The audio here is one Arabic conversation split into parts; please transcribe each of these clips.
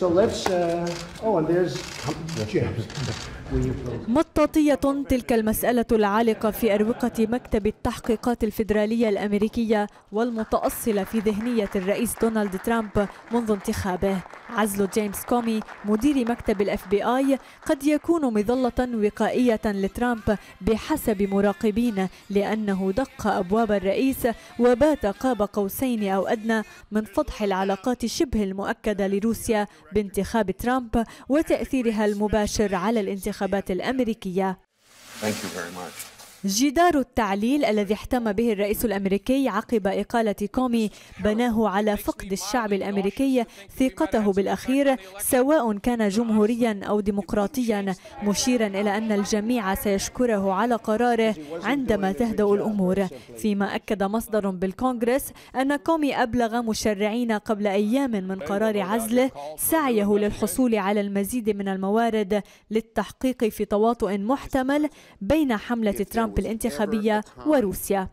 So let's, uh, oh, and there's مطاطية تلك المسألة العالقة في أروقة مكتب التحقيقات الفيدرالية الأمريكية والمتأصلة في ذهنية الرئيس دونالد ترامب منذ انتخابه عزل جيمس كومي مدير مكتب الاف بي اي قد يكون مظلة وقائية لترامب بحسب مراقبين لأنه دق أبواب الرئيس وبات قاب قوسين أو أدنى من فضح العلاقات شبه المؤكدة لروسيا بانتخاب ترامب وتأثيرها المباشر على الانتخابات الأمريكية. Thank you very much. جدار التعليل الذي احتم به الرئيس الأمريكي عقب إقالة كومي بناه على فقد الشعب الأمريكي ثقته بالأخير سواء كان جمهوريا أو ديمقراطيا مشيرا إلى أن الجميع سيشكره على قراره عندما تهدأ الأمور فيما أكد مصدر بالكونغرس أن كومي أبلغ مشرعين قبل أيام من قرار عزله سعيه للحصول على المزيد من الموارد للتحقيق في تواطؤ محتمل بين حملة ترامب ترامب الانتخابية وروسيا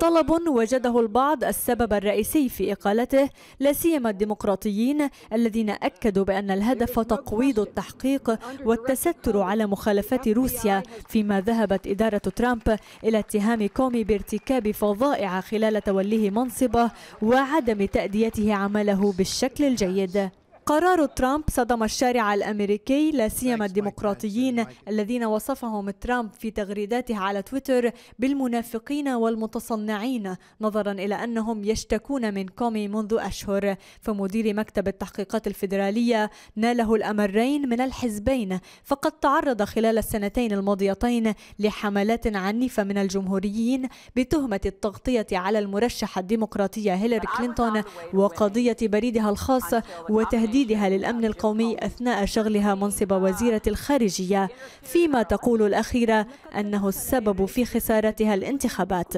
طلب وجده البعض السبب الرئيسي في إقالته لا سيما الديمقراطيين الذين أكدوا بأن الهدف تقويض التحقيق والتستر على مخالفات روسيا فيما ذهبت إدارة ترامب إلى اتهام كومي بارتكاب فظائع خلال توليه منصبه وعدم تأديته عمله بالشكل الجيد قرار ترامب صدم الشارع الامريكي لا سيما الديمقراطيين الذين وصفهم ترامب في تغريداته على تويتر بالمنافقين والمتصنعين نظرا الى انهم يشتكون من كومي منذ اشهر فمدير مكتب التحقيقات الفيدراليه ناله الامرين من الحزبين فقد تعرض خلال السنتين الماضيتين لحملات عنيفه من الجمهوريين بتهمه التغطيه على المرشحه الديمقراطيه هيلاري كلينتون وقضيه بريدها الخاص وتهديد تهديدها للأمن القومي أثناء شغلها منصب وزيرة الخارجية فيما تقول الأخيرة أنه السبب في خسارتها الانتخابات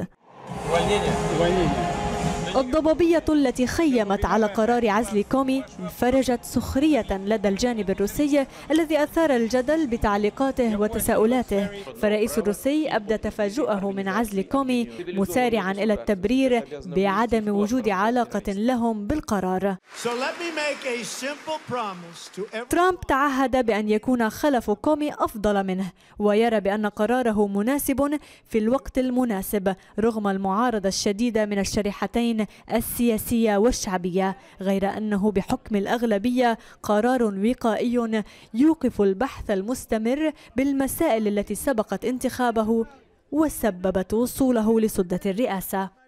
الضبابية التي خيمت على قرار عزل كومي انفرجت سخرية لدى الجانب الروسي الذي أثار الجدل بتعليقاته وتساؤلاته فالرئيس الروسي أبدى تفاجؤه من عزل كومي مسارعا إلى التبرير بعدم وجود علاقة لهم بالقرار ترامب تعهد بأن يكون خلف كومي أفضل منه ويرى بأن قراره مناسب في الوقت المناسب رغم المعارضة الشديدة من الشريحتين السياسية والشعبية غير أنه بحكم الأغلبية قرار وقائي يوقف البحث المستمر بالمسائل التي سبقت انتخابه وسببت وصوله لسدة الرئاسة